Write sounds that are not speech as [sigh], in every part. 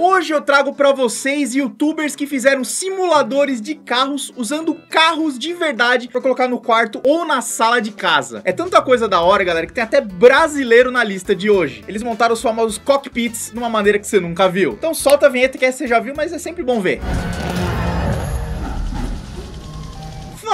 Hoje eu trago para vocês youtubers que fizeram simuladores de carros usando carros de verdade para colocar no quarto ou na sala de casa. É tanta coisa da hora, galera, que tem até brasileiro na lista de hoje. Eles montaram os famosos cockpits de uma maneira que você nunca viu. Então solta a vinheta que essa você já viu, mas é sempre bom ver. Música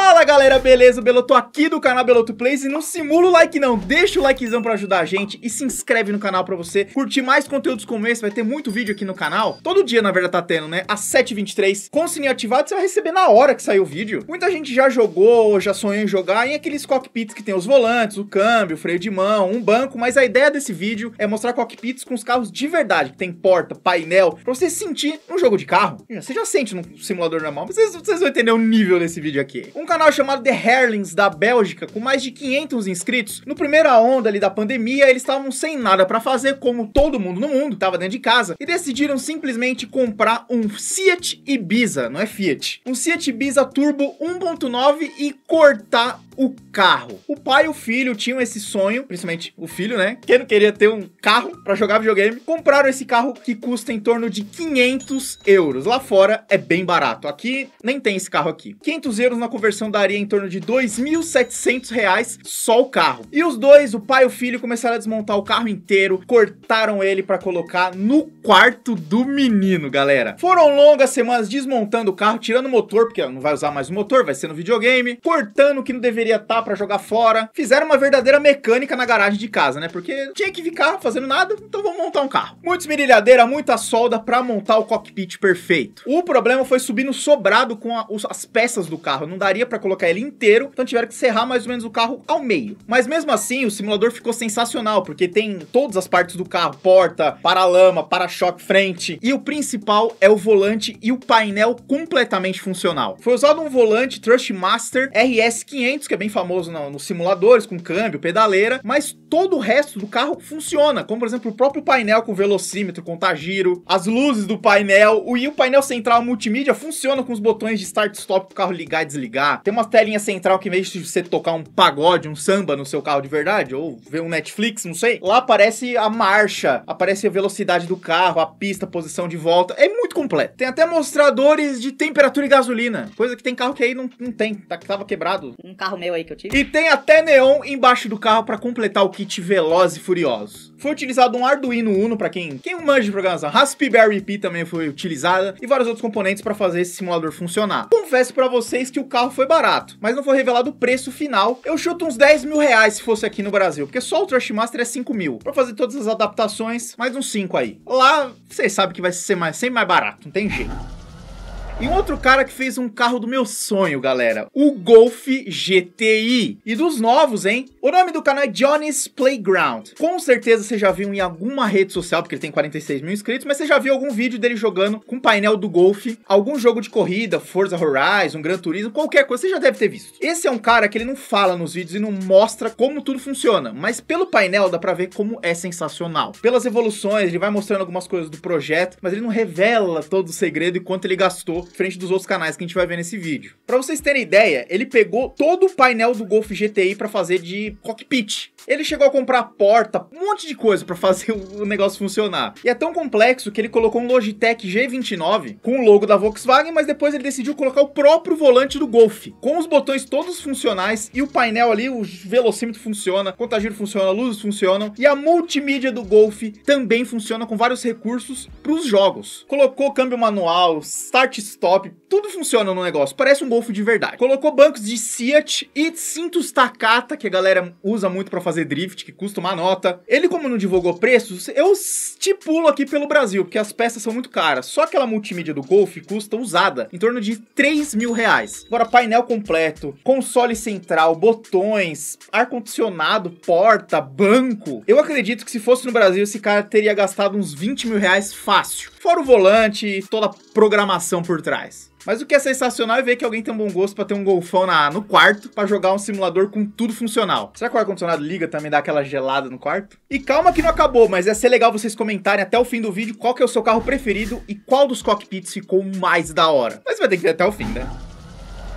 Fala galera, beleza? Beloto aqui do canal Beloto Plays e não simula o like não, deixa o likezão pra ajudar a gente e se inscreve no canal pra você curtir mais conteúdos como esse, vai ter muito vídeo aqui no canal, todo dia na verdade tá tendo né, às 7h23, com o sininho ativado você vai receber na hora que sair o vídeo. Muita gente já jogou, já sonhou em jogar em aqueles cockpits que tem os volantes, o câmbio, o freio de mão, um banco, mas a ideia desse vídeo é mostrar cockpits com os carros de verdade, que tem porta, painel, pra você sentir um jogo de carro. Você já sente num simulador normal, mas vocês, vocês vão entender o nível desse vídeo aqui. Um canal chamado The Herlings da Bélgica, com mais de 500 inscritos, no primeira onda ali da pandemia, eles estavam sem nada para fazer, como todo mundo no mundo, tava dentro de casa, e decidiram simplesmente comprar um Fiat Ibiza, não é Fiat, um Fiat Ibiza Turbo 1.9 e cortar o carro. O pai e o filho tinham esse sonho, principalmente o filho, né? Que não queria ter um carro para jogar videogame. Compraram esse carro que custa em torno de 500 euros. Lá fora é bem barato. Aqui nem tem esse carro aqui. 500 euros na conversão daria em torno de 2.700 reais só o carro. E os dois, o pai e o filho, começaram a desmontar o carro inteiro, cortaram ele para colocar no quarto do menino, galera. Foram longas semanas desmontando o carro, tirando o motor, porque não vai usar mais o motor, vai ser no videogame, cortando o que não deveria deveria estar tá para jogar fora. Fizeram uma verdadeira mecânica na garagem de casa, né? Porque tinha que ficar fazendo nada, então vamos montar um carro. Muita esmerilhadeira, muita solda para montar o cockpit perfeito. O problema foi subir no sobrado com a, as peças do carro. Não daria para colocar ele inteiro, então tiveram que serrar mais ou menos o carro ao meio. Mas mesmo assim, o simulador ficou sensacional, porque tem todas as partes do carro: porta, para lama para-choque, frente. E o principal é o volante e o painel completamente funcional. Foi usado um volante Thrustmaster RS500, que é que é bem famoso no, nos simuladores, com câmbio, pedaleira, mas todo o resto do carro funciona, como por exemplo o próprio painel com velocímetro, contagiro, as luzes do painel, o, e o painel central multimídia funciona com os botões de start stop pro carro ligar e desligar. Tem uma telinha central que meio de você tocar um pagode, um samba no seu carro de verdade, ou ver um Netflix, não sei. Lá aparece a marcha, aparece a velocidade do carro, a pista, a posição de volta. É muito completo. Tem até mostradores de temperatura e gasolina, coisa que tem carro que aí não, não tem, tá, que tava quebrado. Um carro aí que eu tive. E tem até neon embaixo do carro para completar o kit veloz e furioso. Foi utilizado um Arduino Uno para quem quem manja de programação. Raspberry Pi também foi utilizada e vários outros componentes para fazer esse simulador funcionar. Confesso para vocês que o carro foi barato, mas não foi revelado o preço final. Eu chuto uns 10 mil reais se fosse aqui no Brasil, porque só o Trash Master é 5 mil. Para fazer todas as adaptações, mais uns 5 aí. Lá, vocês sabem que vai ser mais, sempre mais barato, não tem jeito. E um outro cara que fez um carro do meu sonho, galera. O Golf GTI. E dos novos, hein? O nome do canal é Johnny's Playground. Com certeza você já viu em alguma rede social, porque ele tem 46 mil inscritos, mas você já viu algum vídeo dele jogando com painel do Golf, algum jogo de corrida, Forza Horizon, Gran Turismo, qualquer coisa, você já deve ter visto. Esse é um cara que ele não fala nos vídeos e não mostra como tudo funciona, mas pelo painel dá pra ver como é sensacional. Pelas evoluções, ele vai mostrando algumas coisas do projeto, mas ele não revela todo o segredo e quanto ele gastou frente dos outros canais que a gente vai ver nesse vídeo. Para vocês terem ideia, ele pegou todo o painel do Golf GTI para fazer de cockpit. Ele chegou a comprar porta, um monte de coisa para [laughs] fazer o negócio funcionar. E é tão complexo que ele colocou um Logitech G29 com o logo da Volkswagen, mas depois ele decidiu colocar o próprio volante do Golf, com os botões todos funcionais e o painel ali, o velocímetro funciona, contagiro funciona, luzes funcionam e a multimídia do Golf também funciona com vários recursos para os jogos. Colocou câmbio manual, start stop, tudo funciona no negócio. Parece um golfo de verdade. Colocou bancos de Seat e cintos Takata, que a galera usa muito para fazer drift, que custa uma nota. Ele, como não divulgou preços, eu estipulo aqui pelo Brasil, porque as peças são muito caras. Só aquela multimídia do Golf custa usada, em torno de 3 mil reais. Agora, painel completo, console central, botões, ar-condicionado, porta, banco. Eu acredito que se fosse no Brasil, esse cara teria gastado uns 20 mil reais fácil. Fora o volante, toda a programação por trás. Mas o que é sensacional é ver que alguém tem um bom gosto para ter um golfão na, no quarto para jogar um simulador com tudo funcional. Será que o ar-condicionado liga também dá aquela gelada no quarto? E calma que não acabou, mas ia ser legal vocês comentarem até o fim do vídeo qual que é o seu carro preferido e qual dos cockpits ficou mais da hora. Mas vai ter que ver até o fim, né?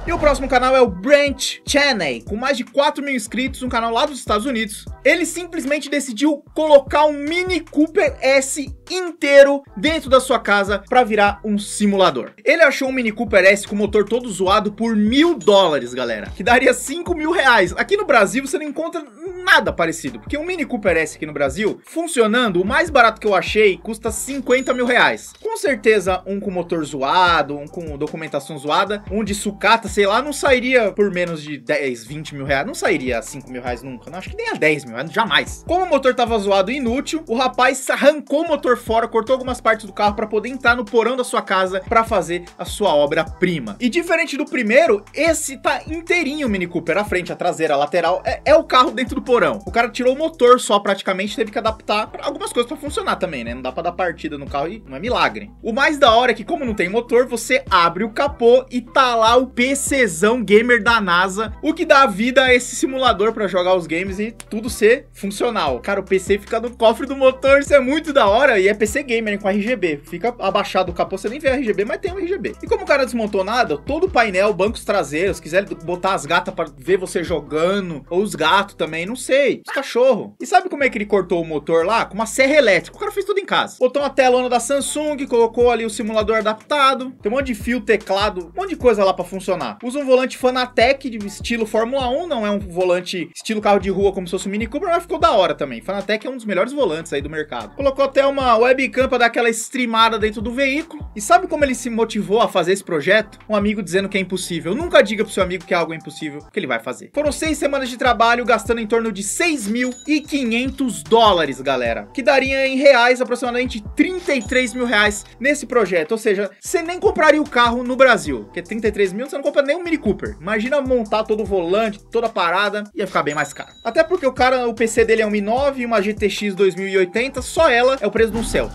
E o próximo canal é o Branch Cheney, com mais de 4 mil inscritos, um canal lá dos Estados Unidos. Ele simplesmente decidiu colocar um Mini Cooper S inteiro dentro da sua casa para virar um simulador. Ele achou um Mini Cooper S com motor todo zoado por mil dólares, galera, que daria cinco mil reais. Aqui no Brasil você não encontra nada parecido, porque um Mini Cooper S aqui no Brasil, funcionando, o mais barato que eu achei custa 50 mil reais. Com certeza um com motor zoado, um com documentação zoada, um de sucata, sei lá, não sairia por menos de 10, 20 mil reais, não sairia a 5 mil reais nunca, não, acho que nem a 10 mil, jamais. Como o motor tava zoado e inútil, o rapaz arrancou o motor fora, cortou algumas partes do carro para poder entrar no porão da sua casa para fazer a sua obra-prima. E diferente do primeiro, esse tá inteirinho o Mini Cooper, a frente, a traseira, a lateral, é, é, o carro dentro do porão. O cara tirou o motor só praticamente, teve que adaptar algumas coisas para funcionar também, né? Não dá para dar partida no carro e não é milagre. O mais da hora é que como não tem motor, você abre o capô e tá lá o PCzão gamer da NASA, o que dá vida a esse simulador para jogar os games e tudo ser funcional. Cara, o PC fica no cofre do motor, isso é muito da hora e é PC Gamer com RGB. Fica abaixado o capô, você nem vê RGB, mas tem um RGB. E como o cara desmontou nada, todo o painel, bancos traseiros, quiser botar as gatas para ver você jogando, ou os gatos também, não sei. Os cachorro. E sabe como é que ele cortou o motor lá? Com uma serra elétrica. O cara fez tudo em casa. Botou uma telona da Samsung, colocou ali o simulador adaptado, tem um monte de fio, teclado, um monte de coisa lá para funcionar. Usa um volante Fanatec de estilo Fórmula 1, não é um volante estilo carro de rua como se fosse um Mini Cooper, mas ficou da hora também. Fanatec é um dos melhores volantes aí do mercado. Colocou até uma uma webcam para dar aquela streamada dentro do veículo. E sabe como ele se motivou a fazer esse projeto? Um amigo dizendo que é impossível. Nunca diga pro seu amigo que é algo é impossível, que ele vai fazer. Foram seis semanas de trabalho, gastando em torno de 6.500 dólares, galera. Que daria em reais aproximadamente 33 mil reais nesse projeto. Ou seja, você nem compraria o carro no Brasil. Porque 33 mil você não compra nem um Mini Cooper. Imagina montar todo o volante, toda a parada, ia ficar bem mais caro. Até porque o cara, o PC dele é um i9, uma GTX 2080, só ela é o preço de um céu.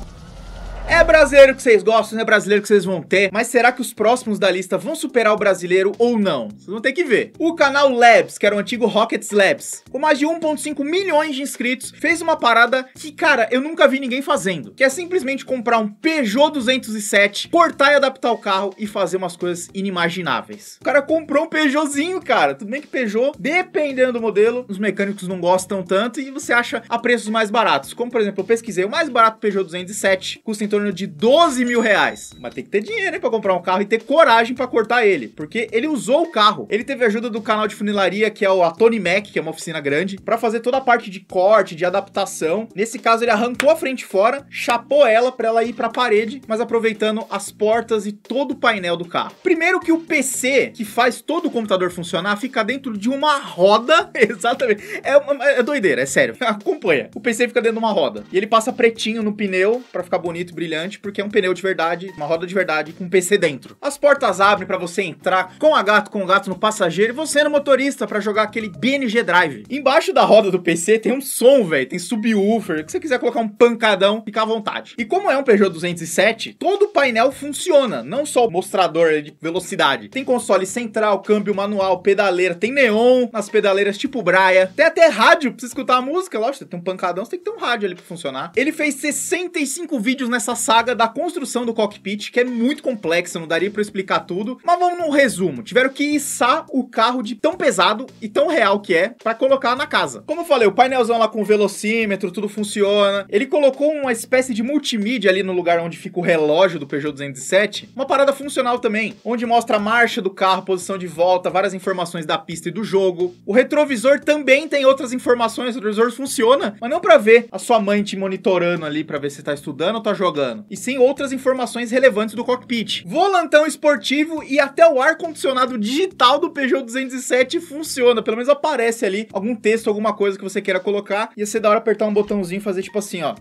É brasileiro que vocês gostam, é brasileiro que vocês vão ter, mas será que os próximos da lista vão superar o brasileiro ou não? Vocês vão ter que ver. O canal Labs, que era o antigo Rockets Labs, com mais de 1.5 milhões de inscritos, fez uma parada que, cara, eu nunca vi ninguém fazendo, que é simplesmente comprar um Peugeot 207, cortar e adaptar o carro e fazer umas coisas inimagináveis. O cara comprou um Peugeotzinho, cara. Tudo bem que Peugeot, dependendo do modelo, os mecânicos não gostam tanto e você acha a preços mais baratos. Como, por exemplo, eu pesquisei, o mais barato Peugeot 207 custa torno de 12 mil reais. Mas tem que ter dinheiro, para comprar um carro e ter coragem para cortar ele, porque ele usou o carro. Ele teve ajuda do canal de funilaria, que é o Tony Mac, que é uma oficina grande, para fazer toda a parte de corte, de adaptação. Nesse caso, ele arrancou a frente fora, chapou ela para ela ir para a parede, mas aproveitando as portas e todo o painel do carro. Primeiro que o PC, que faz todo o computador funcionar, fica dentro de uma roda. [laughs] Exatamente. É, uma, é doideira, é sério. [laughs] Acompanha. O PC fica dentro de uma roda. E ele passa pretinho no pneu para ficar bonito e brilhante porque é um pneu de verdade, uma roda de verdade com um PC dentro. As portas abrem para você entrar com a gato com o gato no passageiro e você no motorista para jogar aquele BNG Drive. Embaixo da roda do PC tem um som, velho, tem subwoofer, que você quiser colocar um pancadão, fica à vontade. E como é um Peugeot 207, todo o painel funciona, não só o mostrador de velocidade. Tem console central, câmbio manual, pedaleira, tem neon nas pedaleiras tipo Braia, tem até rádio pra você escutar a música, lógico, tem um pancadão, você tem que ter um rádio ali pra funcionar. Ele fez 65 vídeos nessa essa saga da construção do cockpit, que é muito complexa, não daria para explicar tudo, mas vamos num resumo. Tiveram que içar o carro de tão pesado e tão real que é para colocar na casa. Como eu falei, o painelzão lá com o velocímetro, tudo funciona. Ele colocou uma espécie de multimídia ali no lugar onde fica o relógio do Peugeot 207, uma parada funcional também, onde mostra a marcha do carro, posição de volta, várias informações da pista e do jogo. O retrovisor também tem outras informações, o retrovisor funciona, mas não para ver a sua mãe te monitorando ali para ver se tá estudando ou tá jogando e sim outras informações relevantes do cockpit. Volantão esportivo e até o ar-condicionado digital do Peugeot 207 funciona, pelo menos aparece ali algum texto, alguma coisa que você queira colocar, ia ser da hora apertar um botãozinho e fazer tipo assim, ó,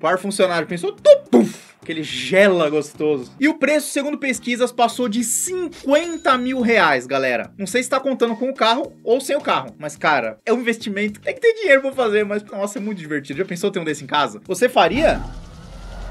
o ar funcionário pensou, tupuf, aquele gela gostoso. E o preço, segundo pesquisas, passou de 50 mil reais, galera. Não sei se tá contando com o carro ou sem o carro, mas cara, é um investimento. É tem que ter dinheiro pra fazer, mas nossa, é muito divertido. Já pensou ter um desse em casa? Você faria?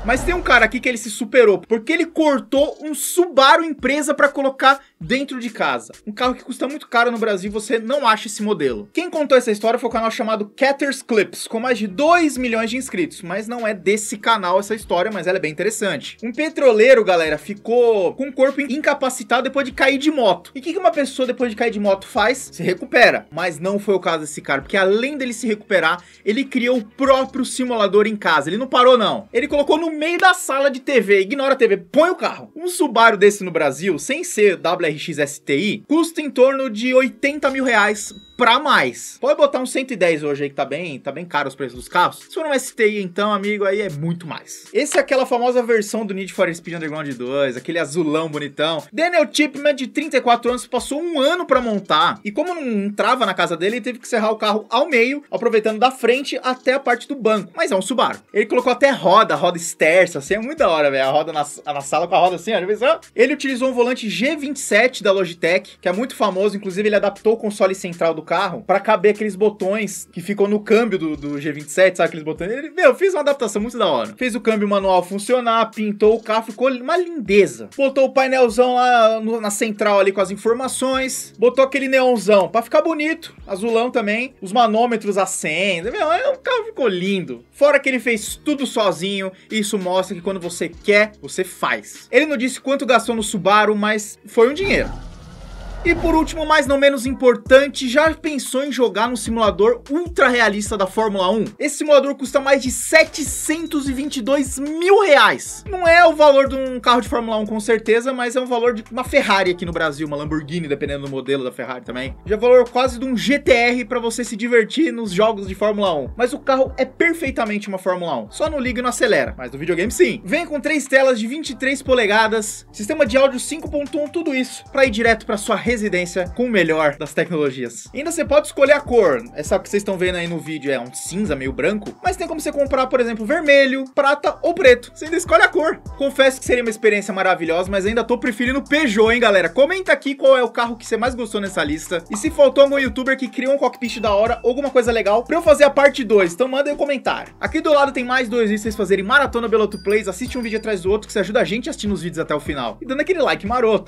Mas tem um cara aqui que ele se superou, porque ele cortou um Subaru empresa para colocar dentro de casa. Um carro que custa muito caro no Brasil, você não acha esse modelo. Quem contou essa história foi o canal chamado Catters Clips, com mais de 2 milhões de inscritos, mas não é desse canal essa história, mas ela é bem interessante. Um petroleiro, galera, ficou com o corpo incapacitado depois de cair de moto. E o que uma pessoa depois de cair de moto faz? Se recupera. Mas não foi o caso desse cara, porque além dele se recuperar, ele criou o próprio simulador em casa. Ele não parou não. Ele colocou no meio da sala de TV, ignora a TV, põe o carro. Um Subaru desse no Brasil, sem ser WS RX STI custa em torno de 80 mil reais pra mais. Pode botar um 110 hoje aí que tá bem, tá bem caro os preços dos carros. Se for um STI então, amigo, aí é muito mais. Esse é aquela famosa versão do Need for Speed Underground 2, aquele azulão bonitão. Daniel Chipman de 34 anos passou um ano para montar e como não trava na casa dele, ele teve que serrar o carro ao meio, aproveitando da frente até a parte do banco. Mas é um Subaru. Ele colocou até roda, roda esterça, assim, é muito da hora, velho. A roda na, na, sala com a roda assim, ó, Ele utilizou um volante G27 da Logitech, que é muito famoso, inclusive ele adaptou o console central do carro para caber aqueles botões que ficam no câmbio do, do G27, sabe aqueles botões? Ele, meu, fez uma adaptação muito da hora. Fez o câmbio manual funcionar, pintou o carro, ficou uma lindeza. Botou o painelzão lá no, na central ali com as informações, botou aquele neonzão para ficar bonito, azulão também, os manômetros acendem, meu, é, o carro ficou lindo. Fora que ele fez tudo sozinho, e isso mostra que quando você quer, você faz. Ele não disse quanto gastou no Subaru, mas foi um dinheiro. E por último, mas não menos importante, já pensou em jogar no simulador ultra realista da Fórmula 1? Esse simulador custa mais de 722 mil reais. Não é o valor de um carro de Fórmula 1 com certeza, mas é um valor de uma Ferrari aqui no Brasil, uma Lamborghini, dependendo do modelo da Ferrari também. Já é valor quase de um GTR para você se divertir nos jogos de Fórmula 1. Mas o carro é perfeitamente uma Fórmula 1. Só não liga e não acelera, mas no videogame sim. Vem com três telas de 23 polegadas, sistema de áudio 5.1, tudo isso para ir direto para sua reserva residência com o melhor das tecnologias. ainda você pode escolher a cor. Essa que vocês estão vendo aí no vídeo é um cinza meio branco, mas tem como você comprar, por exemplo, vermelho, prata ou preto. Você ainda escolhe a cor. Confesso que seria uma experiência maravilhosa, mas ainda tô preferindo Peugeot, hein, galera? Comenta aqui qual é o carro que você mais gostou nessa lista. E se faltou algum youtuber que criou um cockpit da hora ou alguma coisa legal pra eu fazer a parte 2, então manda aí um comentário. Aqui do lado tem mais dois vídeos pra vocês fazerem maratona Beloto Plays, assiste um vídeo atrás do outro que você ajuda a gente assistindo os vídeos até o final. E dando aquele like maroto.